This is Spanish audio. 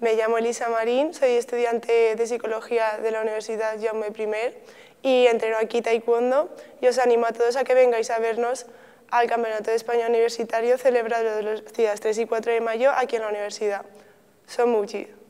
Me llamo Elisa Marín, soy estudiante de Psicología de la Universidad Jaume I y entreno aquí Taekwondo y os animo a todos a que vengáis a vernos al Campeonato de España Universitario celebrado los días 3 y 4 de mayo aquí en la universidad. Son muchos.